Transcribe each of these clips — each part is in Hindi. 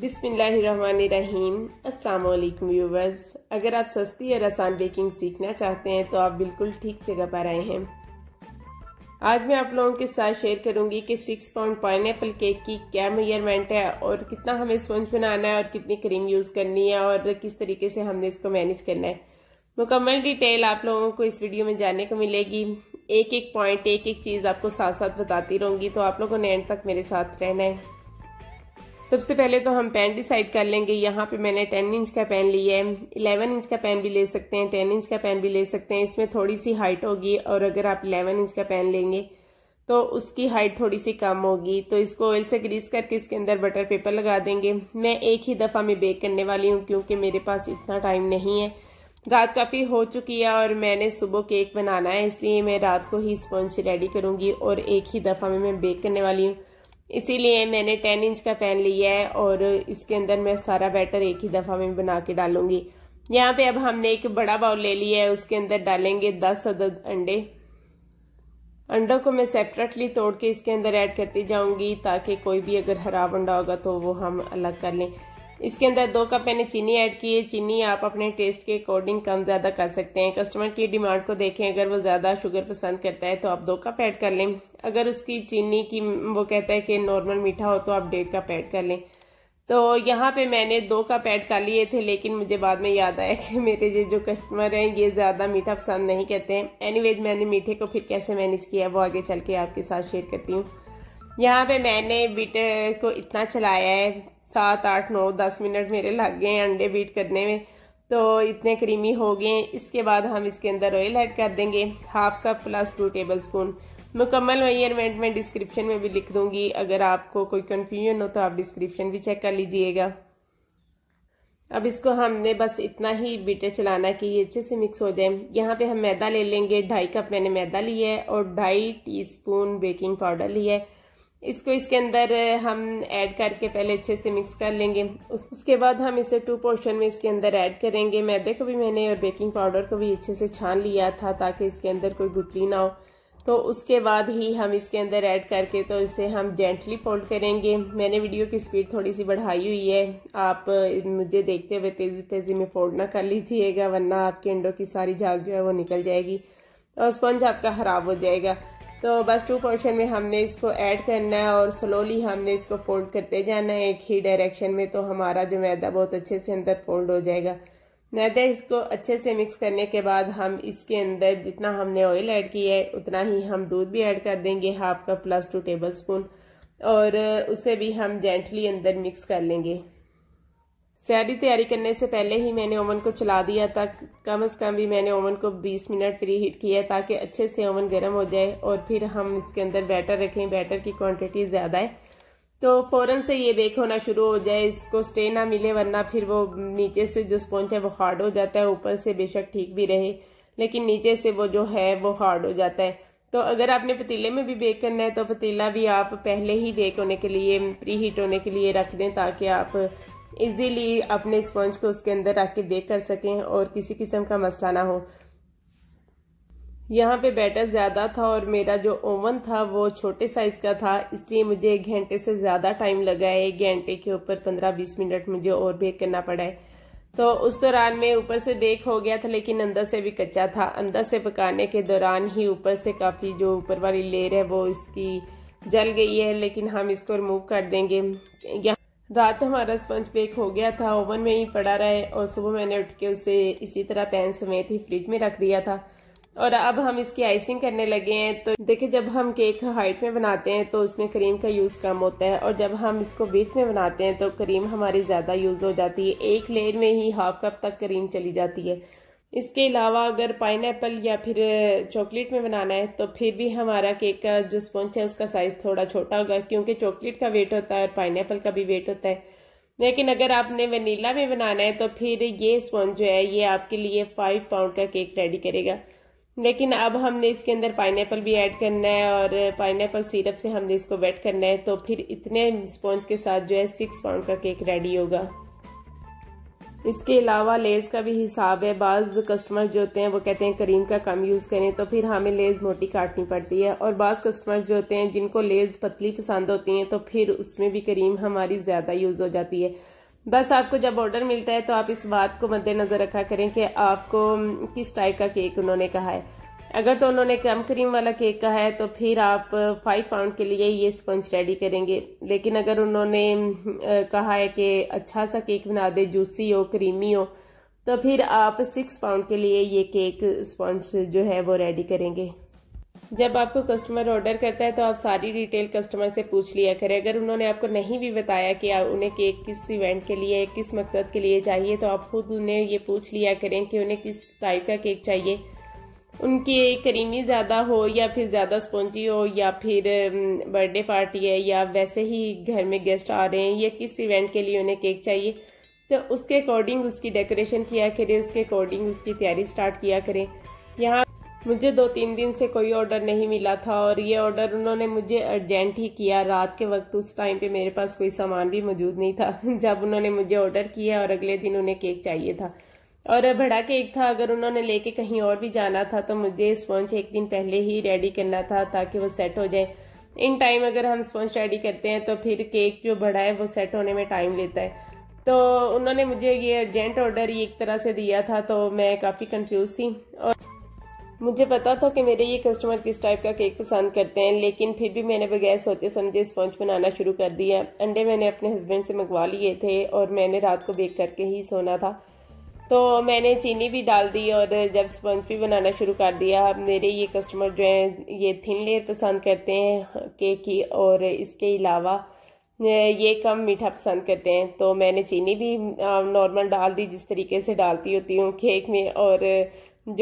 बिसमीम वालेकुम व्यूवर्स अगर आप सस्ती और आसान बेकिंग सीखना चाहते हैं तो आप बिल्कुल ठीक जगह पर आए हैं आज मैं आप लोगों के साथ शेयर करूंगी कि सिक्स पाउंड पाइन केक की क्या मेजरमेंट है और कितना हमें स्पंज बनाना है और कितनी क्रीम यूज़ करनी है और किस तरीके से हमने इसको मैनेज करना है मुकम्मल डिटेल आप लोगों को इस वीडियो में जानने को मिलेगी एक एक पॉइंट एक एक चीज़ आपको साथ साथ बताती रहूंगी तो आप लोगों ने एंड तक मेरे साथ रहना है सबसे पहले तो हम पेन डिसाइड कर लेंगे यहाँ पे मैंने 10 इंच का पेन लिया है 11 इंच का पेन भी ले सकते हैं 10 इंच का पेन भी ले सकते हैं इसमें थोड़ी सी हाइट होगी और अगर आप 11 इंच का पेन लेंगे तो उसकी हाइट थोड़ी सी कम होगी तो इसको ऑयल से ग्रीस करके इसके अंदर बटर पेपर लगा देंगे मैं एक ही दफ़ा में बेक करने वाली हूँ क्योंकि मेरे पास इतना टाइम नहीं है रात काफ़ी हो चुकी है और मैंने सुबह केक बनाना है इसलिए मैं रात को ही स्पंज रेडी करूँगी और एक ही दफ़ा में मैं बेक करने वाली हूँ इसीलिए मैंने टेन इंच का पैन लिया है और इसके अंदर मैं सारा बैटर एक ही दफ़ा में बना के डालूंगी यहाँ पे अब हमने एक बड़ा बाउल ले लिया है उसके अंदर डालेंगे दस अदद अंडे अंडों को मैं सेपरेटली तोड़ के इसके अंदर ऐड करती जाऊंगी ताकि कोई भी अगर खराब अंडा होगा तो वो हम अलग कर लें इसके अंदर दो कप मैंने चीनी ऐड की है चीनी आप अपने टेस्ट के अकॉर्डिंग कम ज़्यादा कर सकते हैं कस्टमर की डिमांड को देखें अगर वो ज़्यादा शुगर पसंद करता है तो आप दो कप ऐड कर लें अगर उसकी चीनी की वो कहता है कि नॉर्मल मीठा हो तो आप डेढ़ कप ऐड कर लें तो यहाँ पे मैंने दो कप ऐड कर लिए थे लेकिन मुझे बाद में याद आया कि मेरे ये जो कस्टमर हैं ये ज़्यादा मीठा पसंद नहीं करते हैं एनीवेज मैंने मीठे को फिर कैसे मैनेज किया वो आगे चल के आपके साथ शेयर करती हूँ यहाँ पे मैंने बीटर को इतना चलाया है सात आठ नौ दस मिनट मेरे लग गए अंडे बीट करने में तो इतने क्रीमी हो गए इसके बाद हम इसके अंदर ऑयल ऐड कर देंगे half cup plus two tablespoon मुकम्मल मेयरमेंट में डिस्क्रिप्शन में भी लिख दूंगी अगर आपको कोई कन्फ्यूजन हो तो आप डिस्क्रिप्शन भी चेक कर लीजिएगा अब इसको हमने बस इतना ही बीटर चलाना कि ये अच्छे से मिक्स हो जाए यहाँ पे हम मैदा ले लेंगे ढाई कप मैंने मैदा लिया है और ढाई टीस्पून बेकिंग पाउडर लिया है इसको इसके अंदर हम ऐड करके पहले अच्छे से मिक्स कर लेंगे उस, उसके बाद हम इसे टू पोर्शन में इसके अंदर ऐड करेंगे मैदे को भी मैंने और बेकिंग पाउडर को भी अच्छे से छान लिया था ताकि इसके अंदर कोई गुटली ना हो तो उसके बाद ही हम इसके अंदर ऐड करके तो इसे हम जेंटली फोल्ड करेंगे मैंने वीडियो की स्पीड थोड़ी सी बढ़ाई हुई है आप मुझे देखते हुए तेज़ी तेज़ी में फोल्ड ना कर लीजिएगा वरना आपके अंडों की सारी झाग जो है वो निकल जाएगी और स्पंज आपका ख़राब हो जाएगा तो बस टू पोर्शन में हमने इसको ऐड करना है और स्लोली हमने इसको फोल्ड करते जाना है एक ही डायरेक्शन में तो हमारा जो मैदा बहुत अच्छे से अंदर फोल्ड हो जाएगा मैदा इसको अच्छे से मिक्स करने के बाद हम इसके अंदर जितना हमने ऑयल ऐड किया है उतना ही हम दूध भी ऐड कर देंगे half cup plus two tablespoon और उसे भी हम जेंटली अंदर मिक्स कर लेंगे सारी तैयारी करने से पहले ही मैंने ओवन को चला दिया था कम से कम भी मैंने ओवन को 20 मिनट फ्री हीट किया ताकि अच्छे से ओवन गर्म हो जाए और फिर हम इसके अंदर बैटर रखें बैटर की क्वांटिटी ज़्यादा है तो फ़ौरन से ये बेक होना शुरू हो जाए इसको स्टे ना मिले वरना फिर वो नीचे से जो स्पॉन्च है वो हार्ड हो जाता है ऊपर से बेशक ठीक भी रहे लेकिन नीचे से वो जो है वो हार्ड हो जाता है तो अगर आपने पतीले में भी बेक करना है तो पतीला भी आप पहले ही बेक होने के लिए प्री हीट होने के लिए रख दें ताकि आप इजीली अपने स्पंज को उसके अंदर रख के बेक कर सकें और किसी किस्म का मसला ना हो यहाँ पे बैटर ज़्यादा था और मेरा जो ओवन था वो छोटे साइज़ का था इसलिए मुझे एक घंटे से ज़्यादा टाइम लगा है एक घंटे के ऊपर पंद्रह बीस मिनट मुझे और बेक करना पड़ा है तो उस दौरान में ऊपर से बेक हो गया था लेकिन अंदर से भी कच्चा था अंदर से पकाने के दौरान ही ऊपर से काफ़ी जो ऊपर वाली लेर है वो इसकी जल गई है लेकिन हम इसको रिमूव कर देंगे रात हमारा स्पंज बेक हो गया था ओवन में ही पड़ा रहा और सुबह मैंने उठ के उसे इसी तरह पैन समेत ही फ्रिज में रख दिया था और अब हम इसकी आइसिंग करने लगे हैं तो देखिए जब हम केक हाइट में बनाते हैं तो उसमें क्रीम का यूज़ कम होता है और जब हम इसको बीच में बनाते हैं तो क्रीम हमारी ज़्यादा यूज़ हो जाती है एक लेयर में ही हाफ कप तक क्रीम चली जाती है इसके अलावा अगर पाइन या फिर चॉकलेट में बनाना है तो फिर भी हमारा केक का जो स्पंज है उसका साइज़ थोड़ा छोटा होगा क्योंकि चॉकलेट का वेट होता है और पाइन का भी वेट होता है लेकिन अगर आपने वनीला में बनाना है तो फिर ये स्पंज जो है ये आपके लिए फाइव पाउंड का केक रेडी करेगा लेकिन अब हमने इसके अंदर पाइन भी ऐड करना है और पाइन सिरप से हमने इसको वेट करना है तो फिर इतने स्पॉन्ज के साथ जो है सिक्स पाउंड का केक रेडी होगा इसके अलावा लेस का भी हिसाब है बाज़ कस्टमर जो होते हैं वो कहते हैं करीम का कम यूज़ करें तो फिर हमें लेस मोटी काटनी पड़ती है और बाज़ कस्टमर जो होते हैं जिनको लेस पतली पसंद होती हैं तो फिर उसमें भी करीम हमारी ज़्यादा यूज़ हो जाती है बस आपको जब ऑर्डर मिलता है तो आप इस बात को मद्देनज़र रखा करें कि आपको किस टाइप का केक उन्होंने कहा है अगर तो उन्होंने कम क्रीम वाला केक का है तो फिर आप फाइव पाउंड के लिए ये स्पंज रेडी करेंगे लेकिन अगर उन्होंने कहा है कि अच्छा सा केक बना दे जूसी हो क्रीमी हो तो फिर आप सिक्स पाउंड के लिए ये केक स्पंज जो है वो रेडी करेंगे जब आपको कस्टमर ऑर्डर करता है तो आप सारी डिटेल कस्टमर से पूछ लिया करें अगर उन्होंने आपको नहीं भी बताया कि उन्हें केक किस इवेंट के लिए किस मकसद के लिए चाहिए तो आप खुद उन्हें ये पूछ लिया करें कि उन्हें किस टाइप का केक चाहिए उनके करीमी ज़्यादा हो या फिर ज़्यादा स्पॉन्जी हो या फिर बर्थडे um, पार्टी है या वैसे ही घर में गेस्ट आ रहे हैं या किस इवेंट के लिए उन्हें केक चाहिए तो उसके अकॉर्डिंग उसकी डेकोरेशन किया करें उसके अकॉर्डिंग उसकी तैयारी स्टार्ट किया करें यहाँ मुझे दो तीन दिन से कोई ऑर्डर नहीं मिला था और ये ऑर्डर उन्होंने मुझे अर्जेंट ही किया रात के वक्त उस टाइम पे मेरे पास कोई सामान भी मौजूद नहीं था जब उन्होंने मुझे ऑर्डर किया और अगले दिन उन्हें केक चाहिए था और भड़ा केक था अगर उन्होंने लेके कहीं और भी जाना था तो मुझे स्पॉन्ज एक दिन पहले ही रेडी करना था ताकि वो सेट हो जाए इन टाइम अगर हम स्पॉन्ज रेडी करते हैं तो फिर केक जो बड़ा है वो सेट होने में टाइम लेता है तो उन्होंने मुझे ये अर्जेंट ऑर्डर एक तरह से दिया था तो मैं काफ़ी कंफ्यूज थी और मुझे पता था कि मेरे ये कस्टमर किस टाइप का केक पसंद करते हैं लेकिन फिर भी मैंने बगैर सोचे समझे स्पॉन्ज बनाना शुरू कर दिया अंडे मैंने अपने हस्बैंड से मंगवा लिए थे और मैंने रात को बेक करके ही सोना था तो मैंने चीनी भी डाल दी और जब स्पंज भी बनाना शुरू कर दिया अब मेरे ये कस्टमर जो हैं ये थिन लेयर पसंद करते हैं केक की और इसके अलावा ये कम मीठा पसंद करते हैं तो मैंने चीनी भी नॉर्मल डाल दी जिस तरीके से डालती होती हूँ केक में और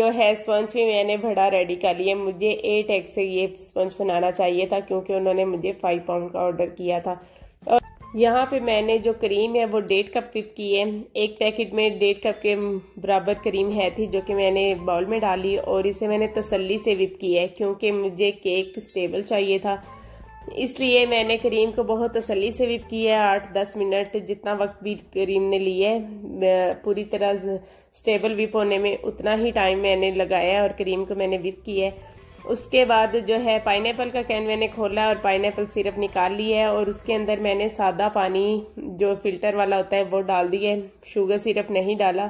जो है स्पंज भी मैंने भड़ा रेडी कर लिया मुझे एट एग से ये स्पंज बनाना चाहिए था क्योंकि उन्होंने मुझे फाइव पाउंड का ऑर्डर किया था यहाँ पे मैंने जो क्रीम है वो डेढ़ कप पिप की है एक पैकेट में डेढ़ कप के बराबर क्रीम है थी जो कि मैंने बाउल में डाली और इसे मैंने तसल्ली से विप की है क्योंकि मुझे केक स्टेबल चाहिए था इसलिए मैंने क्रीम को बहुत तसल्ली से विप की है आठ दस मिनट जितना वक्त भी क्रीम ने लिया है पूरी तरह स्टेबल विप होने में उतना ही टाइम मैंने लगाया और क्रीम को मैंने विप किया है उसके बाद जो है पाइनएप्पल का कैन मैंने खोला और पाइनएप्पल सिरप निकाल ली है और उसके अंदर मैंने सादा पानी जो फिल्टर वाला होता है वो डाल दिया शुगर सिरप नहीं डाला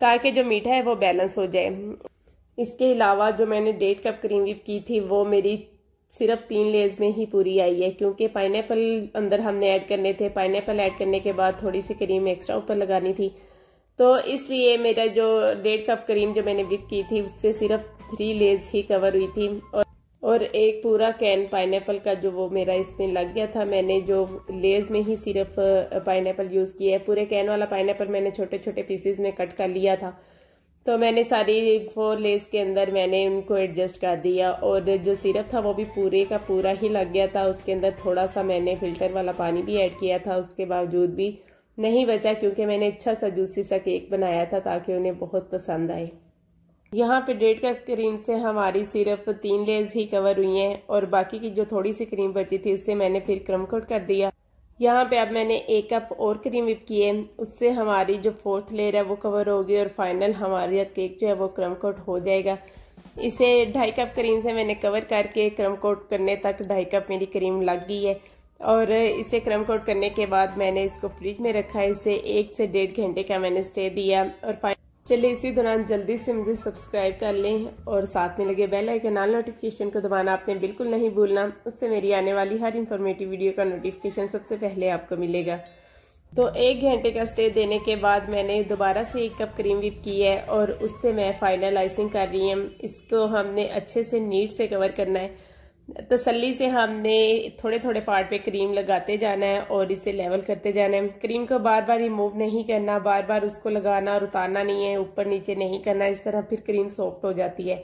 ताकि जो मीठा है वो बैलेंस हो जाए इसके अलावा जो मैंने डेढ़ कप क्रीम विप की थी वो मेरी सिर्फ तीन लेयर्स में ही पूरी आई है क्योंकि पाइनएप्पल अंदर हमने ऐड करने थे पाइनएप्पल ऐड करने के बाद थोड़ी सी क्रीम एक्स्ट्रा ऊपर लगानी थी तो इसलिए मेरा जो डेढ़ कप क्रीम जो मैंने विप की थी उससे सिर्फ थ्री लेज ही कवर हुई थी और और एक पूरा कैन पाइनएप्पल का जो वो मेरा इसमें लग गया था मैंने जो लेज में ही सिर्फ पाइनएप्पल यूज़ किया है पूरे कैन वाला पाइनएप्पल मैंने छोटे छोटे पीसेज में कट कर लिया था तो मैंने सारी फोर लेस के अंदर मैंने उनको एडजस्ट कर दिया और जो सिरप था वो भी पूरे का पूरा ही लग गया था उसके अंदर थोड़ा सा मैंने फिल्टर वाला पानी भी ऐड किया था उसके बावजूद भी नहीं बचा क्योंकि मैंने अच्छा सा जूसी सा केक बनाया था ताकि उन्हें बहुत पसंद आए यहाँ पे डेढ़ कप क्रीम से हमारी सिर्फ तीन लेयर्स ही कवर हुई हैं और बाकी की जो थोड़ी सी क्रीम बची थी उससे मैंने फिर क्रम कोट कर दिया यहाँ पे अब मैंने एक कप और क्रीम विप की है उससे हमारी जो फोर्थ लेयर है वो कवर होगी और फाइनल हमारी केक जो है वो क्रम कोट हो जाएगा इसे ढाई कप क्रीम से मैंने कवर करके क्रम कोट करने तक ढाई कप मेरी क्रीम लग गई है और इसे क्रम कोट करने के बाद मैंने इसको फ्रिज में रखा इसे एक से डेढ़ घंटे का मैंने स्टे दिया और चलिए इसी दौरान जल्दी से मुझे सब्सक्राइब कर लें और साथ में लगे बेल आइकन ऑल नोटिफिकेशन को दबाना आपने बिल्कुल नहीं भूलना उससे मेरी आने वाली हर इन्फॉर्मेटिव वीडियो का नोटिफिकेशन सबसे पहले आपको मिलेगा तो एक घंटे का स्टे देने के बाद मैंने दोबारा से एक कप क्रीम विप की है और उससे मैं फाइनल आइसिंग कर रही हूँ इसको हमने अच्छे से नीट से कवर करना है तसल्ली से हमने थोड़े थोड़े पार्ट पे क्रीम लगाते जाना है और इसे लेवल करते जाना है क्रीम को बार बार रिमूव नहीं करना बार बार उसको लगाना और उतारना नहीं है ऊपर नीचे नहीं करना इस तरह फिर क्रीम सॉफ्ट हो जाती है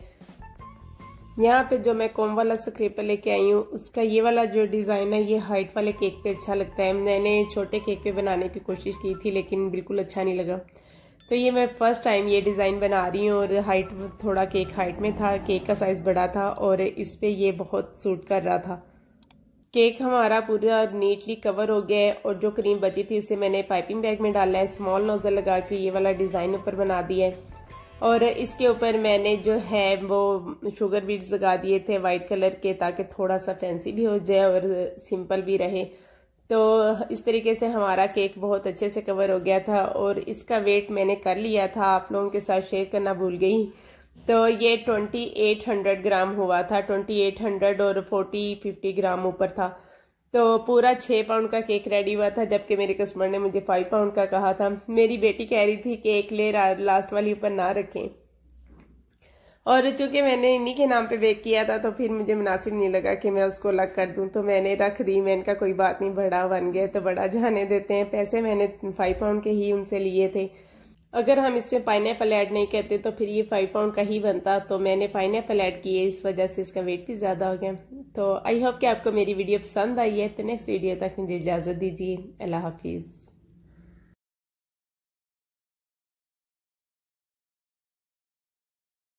यहाँ पे जो मैं कॉम वाला स्क्रेपर लेके आई हूँ उसका ये वाला जो डिज़ाइन है ये हाइट वाले केक पे अच्छा लगता है मैंने छोटे केक पे बनाने की कोशिश की थी लेकिन बिल्कुल अच्छा नहीं लगा तो ये मैं फर्स्ट टाइम ये डिज़ाइन बना रही हूँ और हाइट थोड़ा केक हाइट में था केक का साइज़ बड़ा था और इस पर ये बहुत सूट कर रहा था केक हमारा पूरा नीटली कवर हो गया है और जो क्रीम बची थी उसे मैंने पाइपिंग बैग में डाला है स्मॉल नोज़ल लगा के ये वाला डिज़ाइन ऊपर बना दिया है और इसके ऊपर मैंने जो है वो शुगर बीड्स लगा दिए थे वाइट कलर के ताकि थोड़ा सा फैंसी भी हो जाए और सिंपल भी रहे तो इस तरीके से हमारा केक बहुत अच्छे से कवर हो गया था और इसका वेट मैंने कर लिया था आप लोगों के साथ शेयर करना भूल गई तो ये 2800 ग्राम हुआ था 2800 और 40 50 ग्राम ऊपर था तो पूरा छः पाउंड का केक रेडी हुआ था जबकि मेरे कस्टमर ने मुझे फाइव पाउंड का कहा था मेरी बेटी कह रही थी केक ले लास्ट वाली ऊपर ना रखें और चूंकि मैंने इन्हीं के नाम पे बेक किया था तो फिर मुझे मुनासिब नहीं लगा कि मैं उसको अलग कर दूं तो मैंने रख दी मैं इनका कोई बात नहीं बड़ा बन गया तो बड़ा जाने देते हैं पैसे मैंने फाइव पाउंड के ही उनसे लिए थे अगर हम इसमें पाइन एप्पल ऐड नहीं करते तो फिर ये फाइव पाउंड का ही बनता तो मैंने पाइन एप्पल ऐड किए इस वजह से इसका वेट भी ज़्यादा हो गया तो आई होप कि आपको मेरी वीडियो पसंद आई है तो नेक्स्ट वीडियो तक मुझे इजाज़त दीजिए अल्लाह हाफिज़